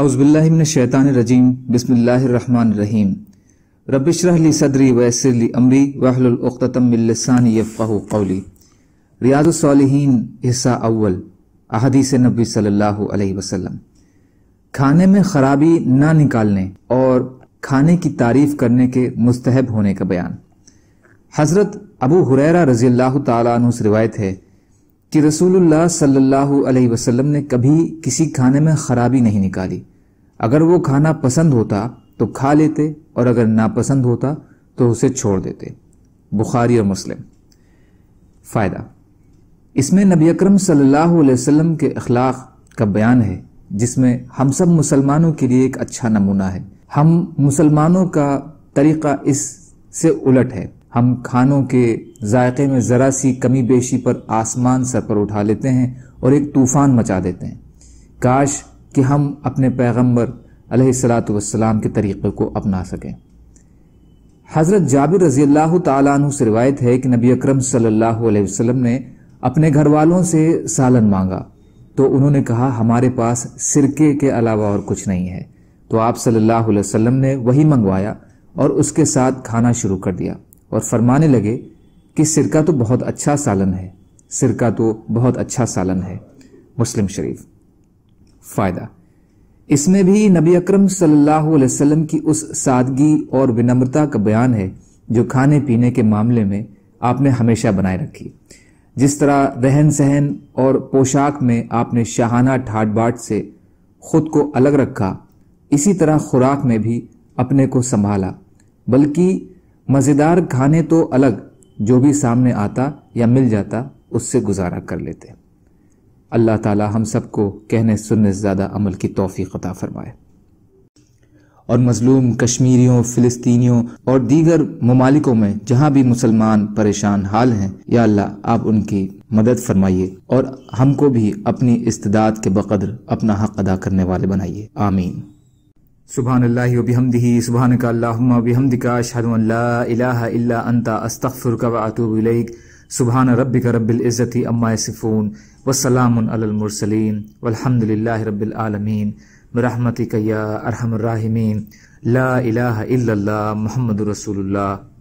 اعوذ باللہ من الشیطان الرجیم بسم اللہ الرحمن الرحیم رب اشرح لی صدری ویسر لی امری وحل یفقہ قولی ریاض الصالحین حصہ اول احادیث نبی صلی اللہ علیہ وسلم کھانے میں خرابی نہ نکالنے اور کھانے کی تعریف کرنے کے مستحب ہونے کا بیان حضرت ابو حریرہ رضی اللہ تعالیٰ عنہ سے روایت ہے کہ رسول اللہ صلی اللہ علیہ وسلم نے کبھی کسی کھانے میں خرابی نہیں نکالی اگر وہ کھانا پسند ہوتا تو کھا لیتے اور اگر ناپسند ہوتا تو اسے چھوڑ دیتے بخاری اور مسلم فائدہ اس میں نبی اکرم صلی اللہ علیہ وسلم کے اخلاق کا بیان ہے جس میں ہم سب مسلمانوں کے لیے ایک اچھا نمونہ ہے ہم مسلمانوں کا طریقہ اس سے الٹ ہے ہم کھانوں کے ذائقے میں ذرا سی کمی بیشی پر آسمان سر پر اٹھا لیتے ہیں اور ایک طوفان مچا دیتے ہیں کاش کہ ہم اپنے پیغمبر علیہ السلاۃ والسلام کے طریقے کو اپنا سکیں حضرت جابر رضی اللہ تعالیٰ عنہ سے روایت ہے کہ نبی اکرم صلی اللہ علیہ وسلم نے اپنے گھر والوں سے سالن مانگا تو انہوں نے کہا ہمارے پاس سرکے کے علاوہ اور کچھ نہیں ہے تو آپ صلی اللہ علیہ وسلم نے وہی منگوایا اور اس کے ساتھ کھانا شروع کر دیا اور فرمانے لگے کہ سرکہ تو بہت اچھا سالن ہے سرکہ تو بہت اچھا سالن ہے مسلم شریف فائدہ اس میں بھی نبی اکرم صلی اللہ علیہ وسلم کی اس سادگی اور کا بیان ہے جو کھانے پینے کے معاملے میں آپ نے ہمیشہ بنائے رکھی جس طرح رہن سہن اور پوشاک میں آپ نے شہانہ ٹھاٹ باٹ سے خود کو الگ رکھا اسی طرح خوراک میں بھی اپنے کو سنبھالا بلکہ مزیدار کھانے تو الگ جو بھی سامنے آتا یا مل جاتا اس سے گزارا کر لیتے اللہ تعالی ہم سب کو کہنے سننے زیادہ عمل کی توفیق عطا فرمائے اور مظلوم کشمیریوں فلسطینیوں اور دیگر ممالکوں میں جہاں بھی مسلمان پریشان حال ہیں یا اللہ آپ ان کی مدد فرمائیے اور ہم کو بھی اپنی استداد کے بقدر اپنا حق ادا کرنے والے بنائیے آمین سبحان اللہ و و اللہم ان لا الہ الا انتا بحمد و اتوب علیک سبحان رب رب العزتی اما اسفون والسلام علی المرسلین للہ رب العالمین برحمتک یا ارحم الراحمین لا الہ الا اللہ محمد رسول اللہ